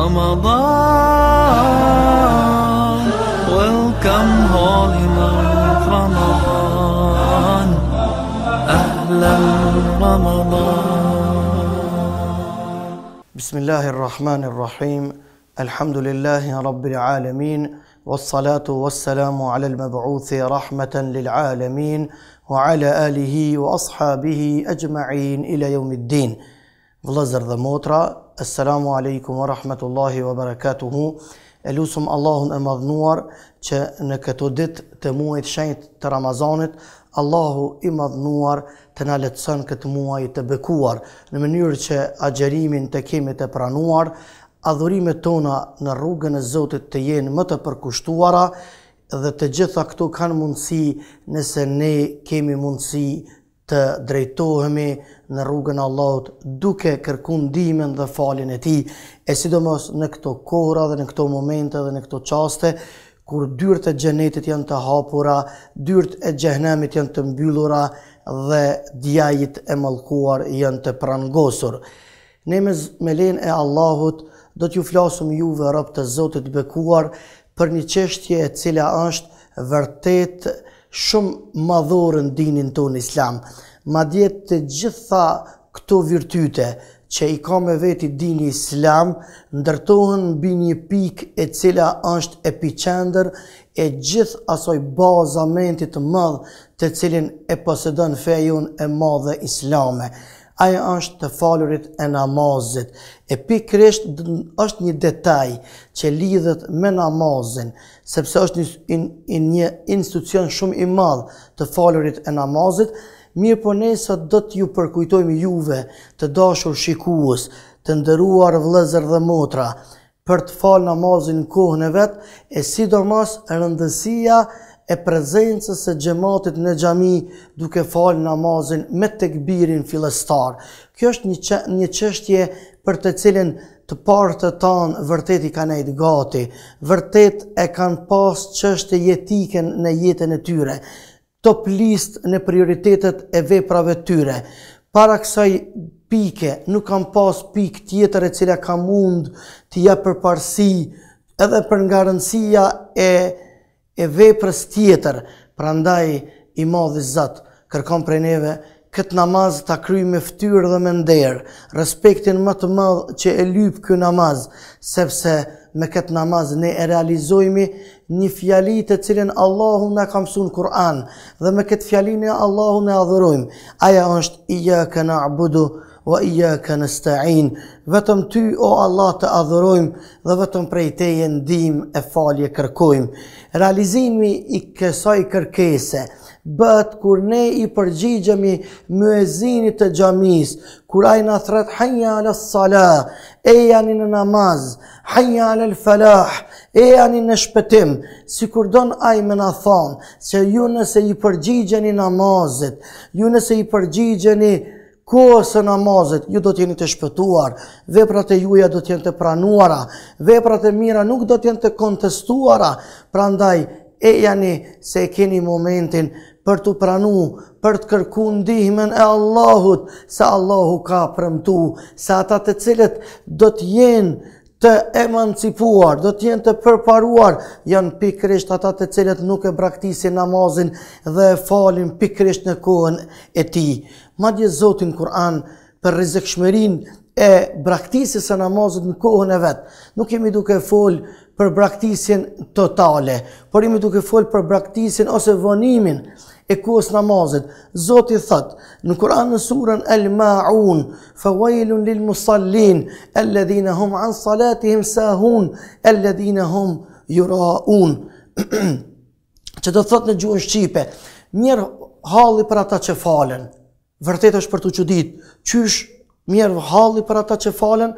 Ramadan Welcome home Ramadan أهلا رمضان بسم الله الرحمن الرحيم الحمد لله رب العالمين والصلاة والسلام على المبعوث رحمة للعالمين وعلى آله وأصحابه أجمعين إلى يوم الدين vëllezër dhe motra, assalamu alaikum wa rahmatullahi wa barakatuhu. E lutem Allahun e madhnuar që në këto ditë të muajit shenjt të Ramazanit, Allahu i madhnuar të na letson këtë muaj të bekuar në mënyrë që agjerimin të kemi të pranuar, adhurimet tona në rrugën e Zotit të jenë më të përkushtuara dhe të gjitha këto kanë mundësi nëse ne kemi mundësi të drejtohemi në rrugën Allahut duke kërku ndihmën dhe falin e tij, e sidomos në këto kohra dhe në këto momente dhe në këto çaste kur dyrët e xhenetit janë të hapura, dyrët e gjenemit janë të mbyllura dhe djajit e mallkuar janë të prangosur. Ne me, zmelen e Allahut do t'ju flasum juve rrëp të Zotit bekuar për një qeshtje e cila është vërtet shumë madhore në dinin ton islam, ma djetë të gjitha këto virtyte që i ka me veti dini islam, ndërtohen bi një pik e cila është epicender e gjithë asoj bazamentit të madhë të cilin e posedon fejun e madhe islame aja është të falurit e namazit. E pikrisht është një detaj që lidhët me namazin, sepse është një institucion shumë i madhë të falurit e namazit, mirë po nesët do t'ju ju përkujtojmë juve të dashur shikuës, të ndëruar vlezër dhe motra, për të falë namazin kohën e vetë, e sidormas rëndësia nështë, e prezencës së xhamatit në xhami duke fal namazin me tekbirin fillestar. Kjo është një që, një çështje për të cilën të parë të tanë vërtet i kanë ndaj gati. Vërtet e kanë pas çështje jetike në jetën e tyre. Top list në prioritetet e veprave tyre. Para kësaj pike nuk kanë pas pikë tjetër e cila ka mund të ja përparsi edhe për nga rëndësia e e veprës tjetër, pra ndaj i madhë zatë, kërkom prej neve, këtë namaz të kry me ftyrë dhe me nderë, respektin më të madhë që e lypë kë namaz, sepse me këtë namaz ne e realizojmi një fjali të cilin Allahu në kam sunë Kur'an, dhe me këtë fjali në Allahu në adhurojmë, aja është i jë këna abudu, wa iyyaka nasta'in vetëm ty o allah të adhurojm dhe vetëm prej teje ndihmë e falje kërkojm realizimi i kësaj kërkese bëhet kur ne i përgjigjemi muezinit të xhamis kur ai na thret hayya ala salat, e yani në namaz hayya ala al falah e yani në shpëtim sikur don ai më na thon se ju nëse i përgjigjeni namazit ju nëse i përgjigjeni kohës e namazit, ju do të jeni të shpëtuar, veprat e juja do të jenë të pranuara, veprat e mira nuk do të jenë të kontestuara, pra ndaj e janë se e keni momentin për t'u pranu, për të ndihmen e Allahut, sa Allahu ka përëmtu, sa ata të cilët do të jenë të emancipuar, do të jenë të përparuar, janë pikrisht ata të cilët nuk e braktisin namazin dhe falin pikrisht në kohën e ti madje Zotin Kur'an për rrezikshmërin e braktisjes së namazit në kohën e vet. Nuk jemi duke fol për braktisjen totale, por jemi duke fol për braktisjen ose vonimin e kohës namazit. Zoti thot në Kur'an në surën El Maun, "Fawailun lil musallin alladhina hum an salatihim sahun alladhina hum yuraun." që do thot në gjuhën shqipe, mirë halli për ata që falen vërtet është për të qudit, qysh mjerë halli për ata që falen,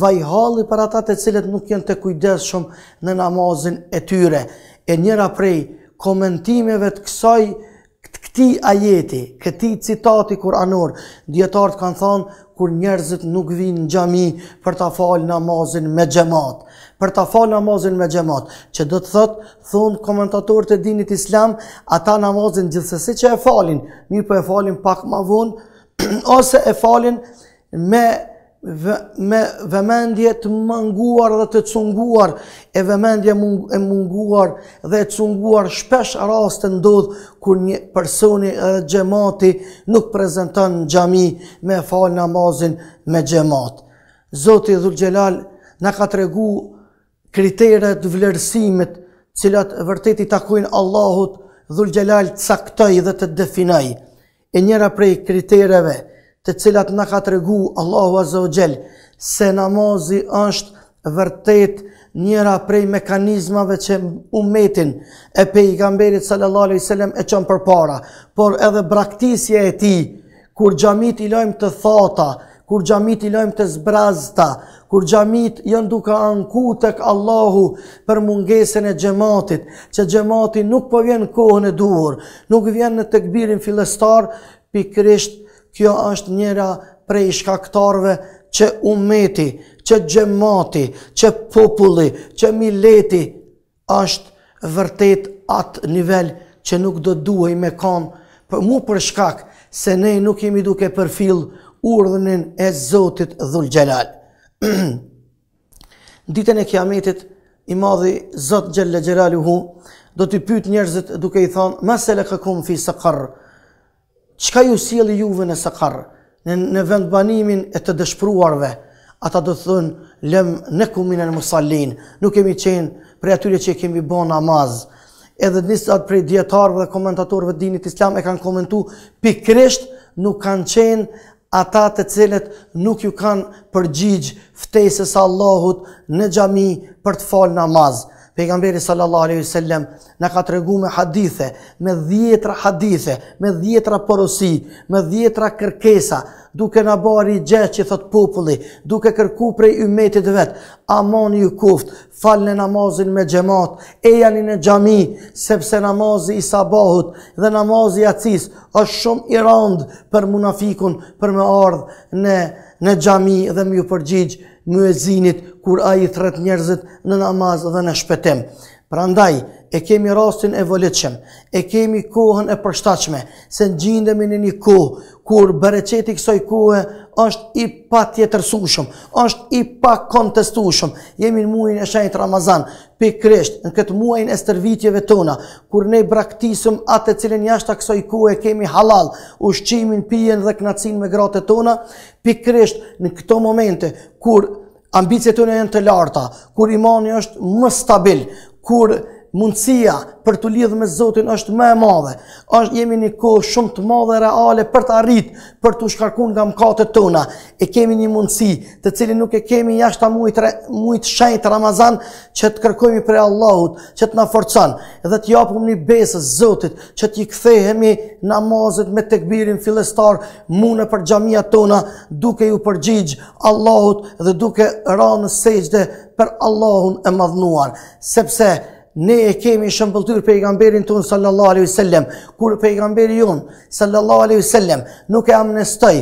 vaj halli për ata të cilet nuk jenë të kujdes shumë në namazin e tyre. E njëra prej komentimeve të kësaj, këti ajeti, këti citati kur anor, djetartë kanë thonë, kur njerëzit nuk vinë në gjami për ta falë namazin me gjemat. Për ta falë namazin me gjemat. Që do të thotë, thunë komentator të dinit islam, ata namazin gjithsesi që e falin, mirë për po e falin pak ma vonë, ose e falin me gjemat me vëmendje të manguar dhe të cunguar, e vëmendje e munguar dhe e cunguar shpesh rast të ndodhë kur një personi dhe gjemati nuk prezentan në gjami me falë namazin me gjemat. Zoti Gjelal në ka të regu kriteret vlerësimit cilat vërtet i takojnë Allahut Gjelal të saktoj dhe të definoj. E njëra prej kriteretve, të cilat në ka të regu Allahu Azza wa Gjell, se namazi është vërtet njëra prej mekanizmave që umetin e pejgamberit sallallahu alaihi sallam e qënë për para, por edhe braktisje e ti, kur gjamit i lojmë të thata, kur gjamit i lojmë të zbrazta, kur gjamit jo duka anku tek Allahu për mungesën e gjematit, që gjematit nuk po vjen kohën e duhur, nuk vjen në të këbirin filestar, pikrisht kjo është njëra prej shkaktarve që umeti, që gjemati, që populli, që mileti, është vërtet atë nivel që nuk do duhej me kam, për mu për shkak se ne nuk jemi duke për fil urdhënin e Zotit dhul gjelal. Ditën e kiametit, i madhi Zot gjelë gjelalu hu, do të pyt njerëzit duke i thonë, ma le këkum fi së kërë, qka ju sili juve në sakar, në, në vend banimin e të dëshpruarve, ata do të thënë, lëm në kumin e në musallin, nuk kemi qenë prej atyre që kemi bo namaz, edhe njësat prej djetarëve dhe komentatorëve dinit islam e kanë komentu, pikrisht nuk kanë qenë ata të cilët nuk ju kanë përgjigj ftesës Allahut në gjami për të falë namazë. Pejgamberi sallallahu alaihi wasallam në ka të regu me hadithe, me dhjetra hadithe, me dhjetra porosi, me dhjetra kërkesa, duke në bari gjë që thot populli, duke kërku prej umetit vetë, amon ju kuft, falë në namazin me xhamat, e janë në gjami, sepse namazi i sabahut dhe namazi acis, është shumë i randë për munafikun, për me ardhë në, në gjami dhe më ju përgjigjë, muezinit kur a i thret njerëzit në namaz dhe në shpetem. Pra ndaj, e kemi rastin e vëllitëshem, e kemi kohën e përshtachme, se në gjindemi në një kohë, kur bereqeti kësoj kohë është i pa tjetërsushëm, është i pa kontestushëm, jemi në muajnë e shajtë Ramazan, pikrisht, në këtë muajnë e stërvitjeve tona, kur ne braktisëm atë e cilin jashtë a kësoj kohë e kemi halal, ushqimin, pijen dhe knacin me gratët tona, pikrisht, në këto momente, kur ambicjet tënë e të larta, kur imani është më stabil, kur imani është më stabil, mundësia për të lidhë me Zotin është më e madhe. Është jemi një kohë shumë të madhe reale për të arritë, për të shkarkun nga mëkatet tona. E kemi një mundësi të cili nuk e kemi jashtë ta mujtë mujt shajtë Ramazan që të kërkojmi për Allahut, që të na forcan dhe të japëm një besës Zotit që t'i kthehemi namazet me tekbirin filestar mune për gjamia tona duke ju përgjigj Allahut dhe duke ra në sejgjde për Allahun e madhnuar. Sepse Ne e kemi shëmbëltyr pejgamberin tonë sallallahu alaihi sallem, kur pejgamberi jonë sallallahu alaihi sallem nuk e amnestoj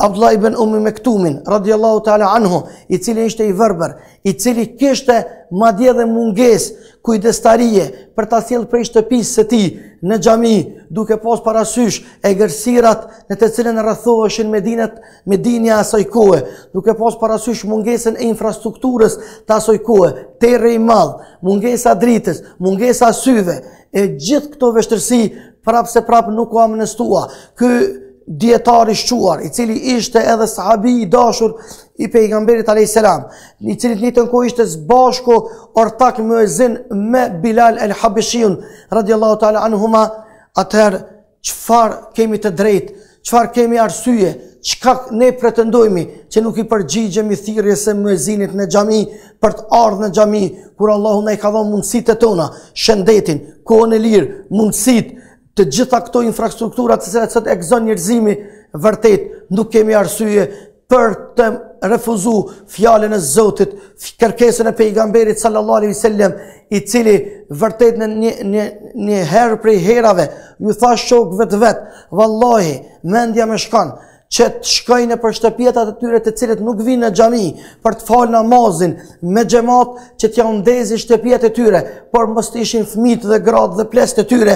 Abdullah ibn Ummi Mektumin, radiallahu ta'ala anhu, i cili ishte i vërber, i cili kishte madje dhe munges, kujdestarije, për ta thjellë prej shtëpisë së ti, në gjami, duke pos parasysh e gërsirat në të cilën rrëthoheshin me medinja asoj kohë, duke pos parasysh mungesën e infrastrukturës të asoj kohë, terë i madhë, mungesa dritës, mungesa syve, e gjithë këto vështërsi prapë se prapë nuk u amnestua. Këtë i shquar, i cili ishte edhe sahabi i dashur i pejgamberit a.s. I cilit një të nko ishte zbashko ortak më e zin me Bilal el Habishion, radiallahu ta'ala anuhuma, atëherë qëfar kemi të drejt, qëfar kemi arsye, qëka ne pretendojmi që nuk i përgjigjemi thirje se më e zinit në gjami, për të ardhë në gjami, kur Allahu ne i ka dhe mundësit e tona, shëndetin, kohën e lirë, mundësit, të gjitha këto infrastruktura të cilat sot egzon njerëzimi vërtet nuk kemi arsye për të refuzu fjallën e Zotit, kërkesën e pejgamberit sallallahu i sellem, i cili vërtet në një, një, një herë prej herave, ju tha shokë vetë vetë, vallohi, mendja me shkan, që të shkojnë për shtëpjetat e tyre të cilët nuk vinë në gjami, për të falë namazin, me gjemat që t'ja ndezi shtëpjet e tyre, por mështë ishin fmit dhe grad dhe plest e tyre,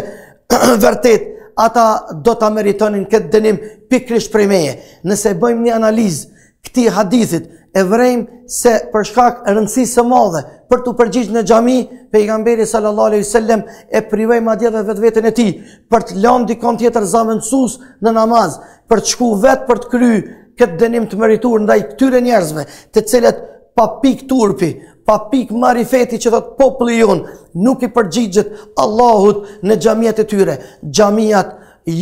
vërtet, ata do të meritonin këtë dënim pikrish prej meje. Nëse bëjmë një analizë këti hadithit, e vrejmë se përshkak rëndësisë së madhe për të përgjith në gjami, pejgamberi sallallahu aleyhi sallem e privej ma dhe vetë vetën e ti, për të lanë dikon tjetër zavëndësus në namaz, për të shku vetë për të kry këtë dënim të meritur ndaj këtyre njerëzve, të cilet pa pik turpi, pa pik marifeti që thot populli jon nuk i përgjigjet Allahut në xhamiat e tyre. Xhamiat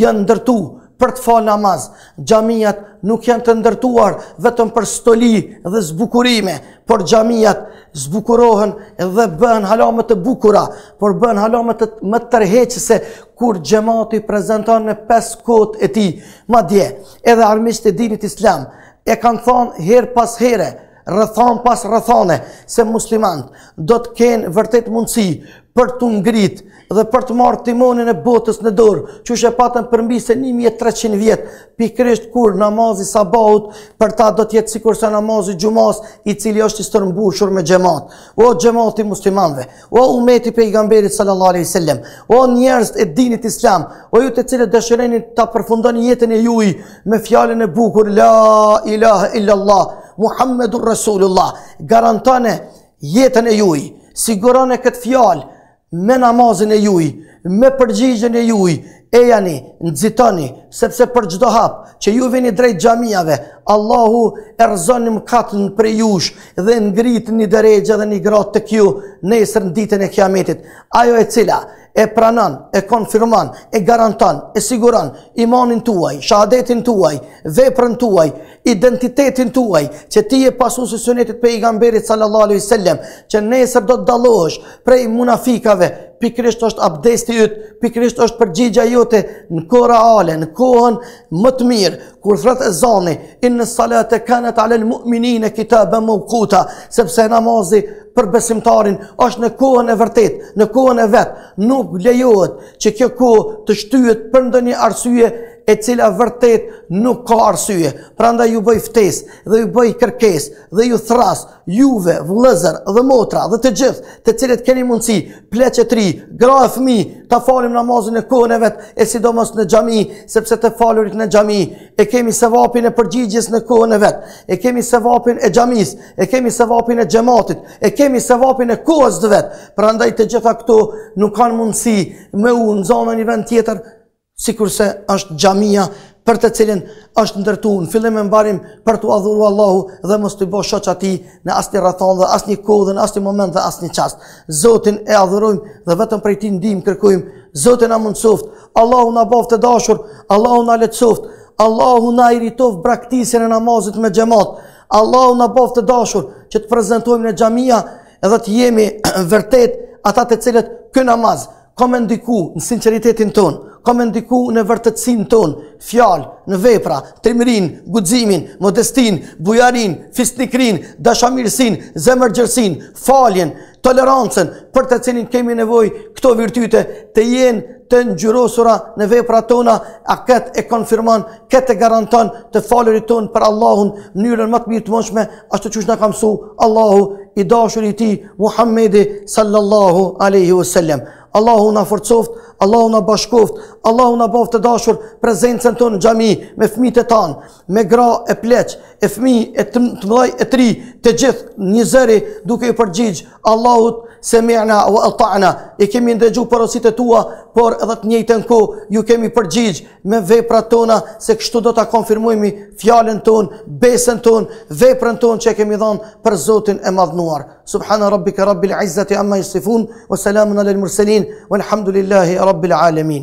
janë ndërtu për të fal namaz. Xhamiat nuk janë të ndërtuar vetëm për stoli dhe zbukurime, por xhamiat zbukurohen dhe bëhen halame të bukura, por bëhen halame të më tërheqëse kur xhamati prezanton në pes kohët e tij. Madje edhe armiqtë e dinit islam e kanë thonë herë pas here, rrethon pas rrethone se muslimant do të kenë vërtet mundësi për të ngrit dhe për të marrë timonin e botës në dorë, që shë patën përmbi se 1300 vjetë, pikrisht kur namazi sabaut, për ta do tjetë si kurse namazi gjumas, i cili është i stërmbushur me gjemat. O gjemat i muslimanve, o umeti pejgamberit sallallari i sellem, o njerës e dinit islam, o ju të cilë dëshërenit ta përfundon jetën e juj me fjallin e bukur, la ilaha illallah, Muhammedur Rasulullah, garantone jetën e juj, sigurone këtë fjalë me namazin e juj, me përgjigjen e juj, e jani, nëzitoni, sepse për gjdo hapë që ju vini drejt gjamiave, Allahu e rëzoni katën për jush dhe ngritë një dërejgjë dhe një gratë të kju në esër në ditën e kiametit. Ajo e cila, e pranan, e konfirman, e garantan, e siguran imanin tuaj, shahadetin tuaj, veprën tuaj, identitetin tuaj, që ti e pasu së sënjetit pe i gamberit sallallahu i sellem, që nesër do të dalohësh prej munafikave, pikrisht është abdesti ytë, pikrisht është përgjigja jote në kora ale, në kohën më të mirë, kur fratë e zani, inë në salate, kanat të alel mu'minin e kitabë sepse namazi për besimtarin, është në kohën e vërtet, në kohën e vetë, nuk lejohet që kjo kohë të shtyhet për ndë një arsye, e cila vërtet nuk ka arsye. Pra nda ju bëj ftes dhe ju bëj kërkes dhe ju thras juve, vlëzër dhe motra dhe të gjithë të cilët keni mundësi, pleqet ri, gra e fmi, ta falim namazin e kohën e vetë e sidomos në gjami, sepse të falurit në gjami, e kemi sevapin e përgjigjes në kohën e vetë, e kemi sevapin e gjamis, e kemi sevapin e gjematit, e kemi sevapin e kohës dhe vetë. Pra ndaj të gjitha këto nuk kanë mundësi me u në zonë një vend tjetër, si kurse është gjamia për të cilin është ndërtu në fillim e mbarim për të adhuru Allahu dhe mos të i bo shoqë ati në asni rathal dhe asni kohë dhe në asni moment dhe asni qast. Zotin e adhurujmë dhe vetëm për i ti ndim kërkujmë. Zotin e mund soft, Allahu në bov të dashur, Allahu në let soft, Allahu në i ritov braktisin e namazit me gjemat, Allahu në bov të dashur që të prezentojmë në gjamia edhe të jemi vërtet atate cilet kë namaz, komendiku në sinceritetin tonë kam e ndiku në vërtëtsin ton, fjal, në vepra, trimrin, guzimin, modestin, bujarin, fisnikrin, dashamirsin, zemërgjërsin, faljen, tolerancen, për të cilin kemi nevoj këto virtyte të jenë të njërosura në vepra tona, a këtë e konfirman, këtë e garantan të falërit ton për Allahun, njërën më të mirë të mëshme, ashtë të qështë në kam su, Allahu, i dashur i ti, Muhammedi sallallahu aleyhi vësallem. Allahu na forcoft, Allahu na bashkoft, Allahu na bof të dashur prezencën tonë në xhami me fëmijët e tanë, me gra e pleq, e fëmijë e të, të e tri, të gjithë një zëri duke i përgjigj Allahut se o wa ta'na, i kemi ndëgjuar porositë tua, por edhe të njëjtën ku ju kemi përgjigj me veprat tona se kështu do ta konfirmojmë fjalën tonë, besën tonë, veprën tonë që kemi dhënë për Zotin e madhnuar. Subhana rabbika rabbil izzati amma yasifun wa salamun alel mursalin walhamdulillahi رب العالمين